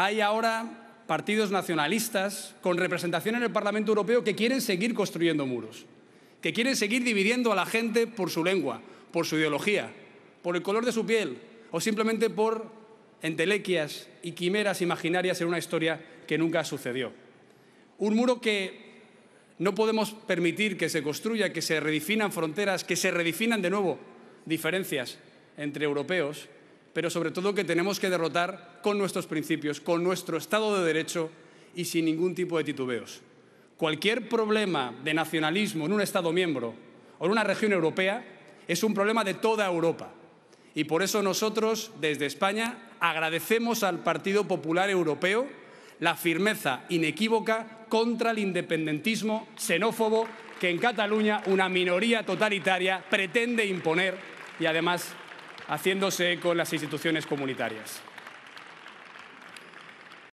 Hay ahora partidos nacionalistas con representación en el Parlamento Europeo que quieren seguir construyendo muros, que quieren seguir dividiendo a la gente por su lengua, por su ideología, por el color de su piel o simplemente por entelequias y quimeras imaginarias en una historia que nunca sucedió. Un muro que no podemos permitir que se construya, que se redefinan fronteras, que se redefinan de nuevo diferencias entre europeos pero sobre todo que tenemos que derrotar con nuestros principios, con nuestro Estado de Derecho y sin ningún tipo de titubeos. Cualquier problema de nacionalismo en un Estado miembro o en una región europea es un problema de toda Europa. Y por eso nosotros, desde España, agradecemos al Partido Popular Europeo la firmeza inequívoca contra el independentismo xenófobo que en Cataluña una minoría totalitaria pretende imponer y además haciéndose con las instituciones comunitarias.